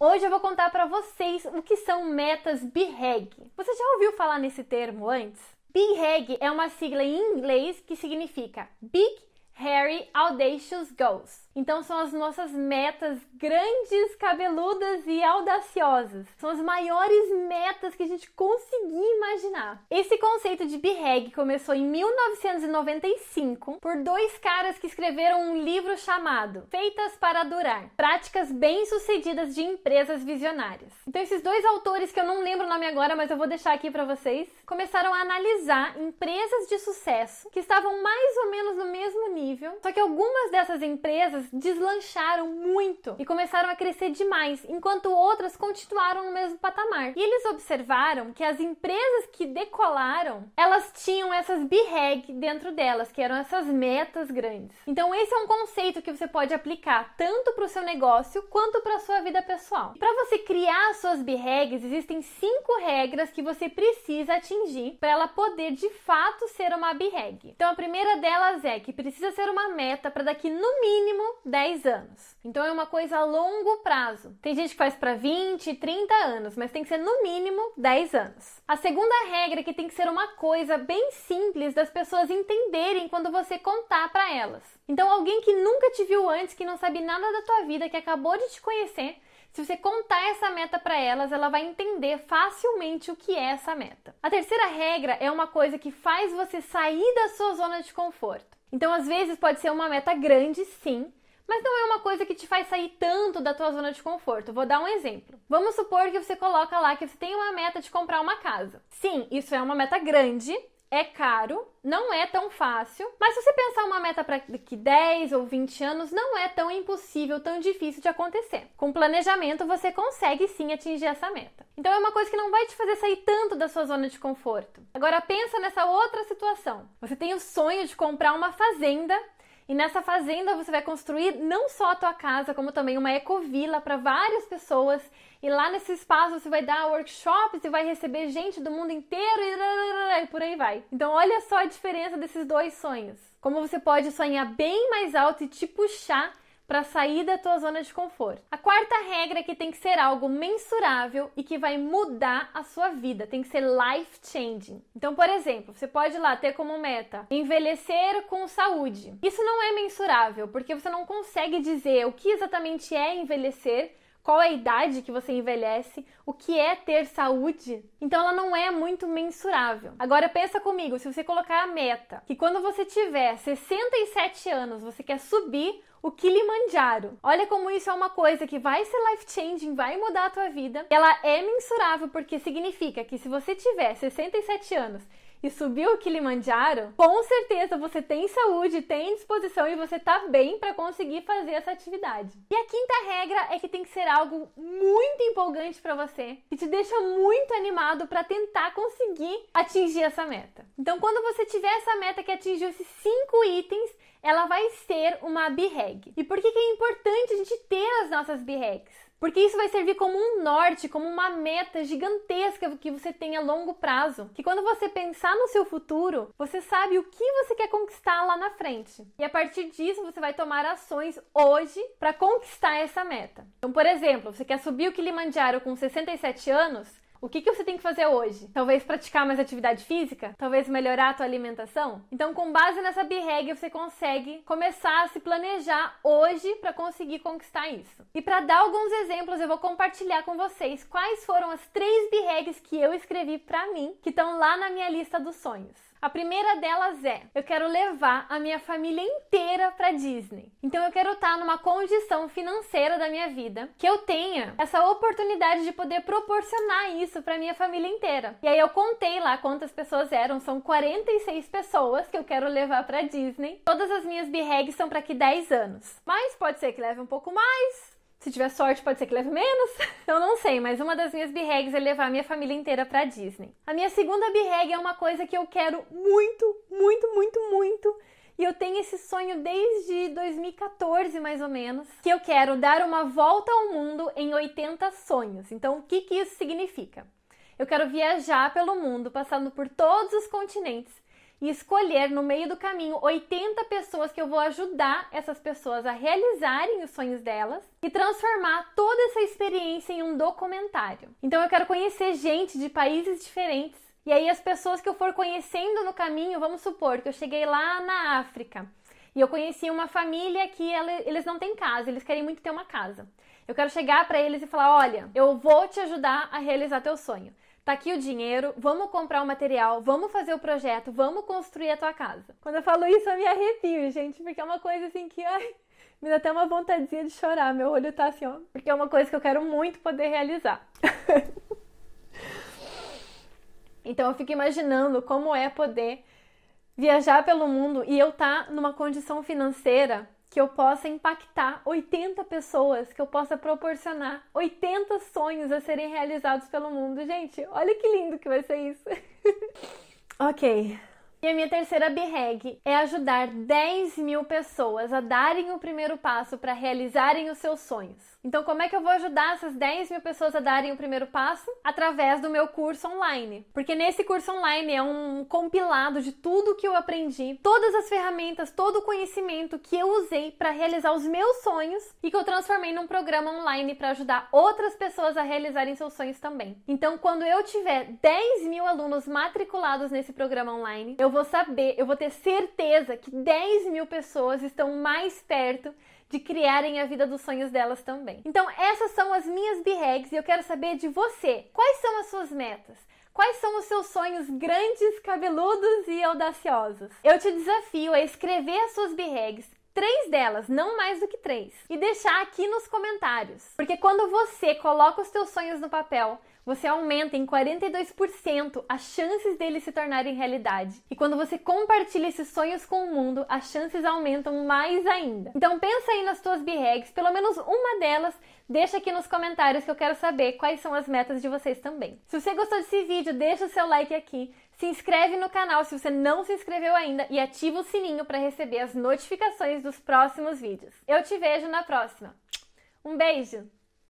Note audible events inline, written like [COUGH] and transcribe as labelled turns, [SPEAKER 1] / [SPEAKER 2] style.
[SPEAKER 1] Hoje eu vou contar para vocês o que são metas BHAG. Você já ouviu falar nesse termo antes? BHAG é uma sigla em inglês que significa Big Harry Audacious Goals. Então são as nossas metas grandes, cabeludas e audaciosas. São as maiores metas que a gente conseguir imaginar. Esse conceito de BHAG começou em 1995 por dois caras que escreveram um livro chamado Feitas para Durar: Práticas Bem-Sucedidas de Empresas Visionárias. Então esses dois autores que eu não lembro o nome agora, mas eu vou deixar aqui para vocês, começaram a analisar empresas de sucesso que estavam mais ou menos no mesmo nível só que algumas dessas empresas deslancharam muito e começaram a crescer demais, enquanto outras continuaram no mesmo patamar. E eles observaram que as empresas que decolaram, elas tinham essas BHAG dentro delas, que eram essas metas grandes. Então esse é um conceito que você pode aplicar tanto para o seu negócio quanto para a sua vida pessoal. Para você criar suas BHAGs, existem cinco regras que você precisa atingir para ela poder de fato ser uma BHAG. Então a primeira delas é que precisa ser uma meta para daqui no mínimo 10 anos. Então é uma coisa a longo prazo. Tem gente que faz para 20, 30 anos, mas tem que ser no mínimo 10 anos. A segunda regra é que tem que ser uma coisa bem simples das pessoas entenderem quando você contar para elas. Então alguém que nunca te viu antes, que não sabe nada da tua vida, que acabou de te conhecer, se você contar essa meta para elas, ela vai entender facilmente o que é essa meta. A terceira regra é uma coisa que faz você sair da sua zona de conforto. Então, às vezes, pode ser uma meta grande, sim, mas não é uma coisa que te faz sair tanto da tua zona de conforto. Vou dar um exemplo. Vamos supor que você coloca lá que você tem uma meta de comprar uma casa. Sim, isso é uma meta grande, é caro, não é tão fácil, mas se você pensar uma meta para daqui 10 ou 20 anos, não é tão impossível, tão difícil de acontecer. Com planejamento, você consegue sim atingir essa meta. Então é uma coisa que não vai te fazer sair tanto da sua zona de conforto. Agora pensa nessa outra situação. Você tem o sonho de comprar uma fazenda e nessa fazenda você vai construir não só a tua casa, como também uma ecovila para várias pessoas. E lá nesse espaço você vai dar workshops e vai receber gente do mundo inteiro e, e por aí vai. Então olha só a diferença desses dois sonhos. Como você pode sonhar bem mais alto e te puxar para sair da tua zona de conforto. A quarta regra é que tem que ser algo mensurável e que vai mudar a sua vida, tem que ser life changing. Então, por exemplo, você pode lá ter como meta envelhecer com saúde. Isso não é mensurável, porque você não consegue dizer o que exatamente é envelhecer qual é a idade que você envelhece, o que é ter saúde. Então ela não é muito mensurável. Agora pensa comigo, se você colocar a meta que quando você tiver 67 anos, você quer subir o Kilimanjaro. Olha como isso é uma coisa que vai ser life-changing, vai mudar a tua vida. Ela é mensurável porque significa que se você tiver 67 anos e subiu o Kilimanjaro, com certeza você tem saúde, tem disposição e você tá bem para conseguir fazer essa atividade. E a quinta regra é que tem que ser algo muito empolgante para você, que te deixa muito animado para tentar conseguir atingir essa meta. Então, quando você tiver essa meta que atingiu esses cinco itens, ela vai ser uma BREG. E por que, que é importante a gente ter as nossas BREGs? Porque isso vai servir como um norte, como uma meta gigantesca que você tem a longo prazo. Que quando você pensar no seu futuro, você sabe o que você quer conquistar lá na frente. E a partir disso, você vai tomar ações hoje para conquistar essa meta. Então, por exemplo, você quer subir o Kilimanjaro com 67 anos? O que, que você tem que fazer hoje? Talvez praticar mais atividade física? Talvez melhorar a tua alimentação? Então, com base nessa birregue, você consegue começar a se planejar hoje para conseguir conquistar isso. E para dar alguns exemplos, eu vou compartilhar com vocês quais foram as três birregues que eu escrevi para mim, que estão lá na minha lista dos sonhos. A primeira delas é: eu quero levar a minha família inteira para Disney. Então eu quero estar tá numa condição financeira da minha vida que eu tenha essa oportunidade de poder proporcionar isso isso para minha família inteira. E aí eu contei lá quantas pessoas eram, são 46 pessoas que eu quero levar para Disney. Todas as minhas birregues são para aqui 10 anos. Mas pode ser que leve um pouco mais, se tiver sorte, pode ser que leve menos. [LAUGHS] Eu não sei, mas uma das minhas birregues é levar a minha família inteira para Disney. A minha segunda birregue é uma coisa que eu quero muito, muito, muito, muito e eu tenho esse sonho desde 2014, mais ou menos, que eu quero dar uma volta ao mundo em 80 sonhos. Então, o que, que isso significa? Eu quero viajar pelo mundo, passando por todos os continentes e escolher no meio do caminho 80 pessoas que eu vou ajudar essas pessoas a realizarem os sonhos delas e transformar toda essa experiência em um documentário. Então eu quero conhecer gente de países diferentes e aí as pessoas que eu for conhecendo no caminho, vamos supor que eu cheguei lá na África e eu conheci uma família que ela, eles não têm casa, eles querem muito ter uma casa. Eu quero chegar para eles e falar: "Olha, eu vou te ajudar a realizar teu sonho. Tá aqui o dinheiro, vamos comprar o material, vamos fazer o projeto, vamos construir a tua casa". Quando eu falo isso, eu me arrepio, gente, porque é uma coisa assim que ai, me dá até uma vontadezinha de chorar. Meu olho tá assim, ó, porque é uma coisa que eu quero muito poder realizar. [LAUGHS] Então eu fico imaginando como é poder viajar pelo mundo e eu estar tá numa condição financeira que eu possa impactar 80 pessoas, que eu possa proporcionar 80 sonhos a serem realizados pelo mundo. Gente, olha que lindo que vai ser isso. [LAUGHS] ok, e a minha terceira BREG é ajudar 10 mil pessoas a darem o primeiro passo para realizarem os seus sonhos. Então, como é que eu vou ajudar essas 10 mil pessoas a darem o primeiro passo? Através do meu curso online. Porque nesse curso online é um compilado de tudo que eu aprendi, todas as ferramentas, todo o conhecimento que eu usei para realizar os meus sonhos e que eu transformei num programa online para ajudar outras pessoas a realizarem seus sonhos também. Então, quando eu tiver 10 mil alunos matriculados nesse programa online, eu eu vou saber, eu vou ter certeza que 10 mil pessoas estão mais perto de criarem a vida dos sonhos delas também. Então, essas são as minhas b-hacks e eu quero saber de você. Quais são as suas metas? Quais são os seus sonhos grandes, cabeludos e audaciosos? Eu te desafio a escrever as suas b-hacks três delas, não mais do que três, e deixar aqui nos comentários. Porque quando você coloca os teus sonhos no papel, você aumenta em 42% as chances deles se tornarem realidade. E quando você compartilha esses sonhos com o mundo, as chances aumentam mais ainda. Então pensa aí nas tuas BHAGs, pelo menos uma delas, deixa aqui nos comentários que eu quero saber quais são as metas de vocês também. Se você gostou desse vídeo, deixa o seu like aqui. Se inscreve no canal se você não se inscreveu ainda e ativa o sininho para receber as notificações dos próximos vídeos. Eu te vejo na próxima. Um beijo!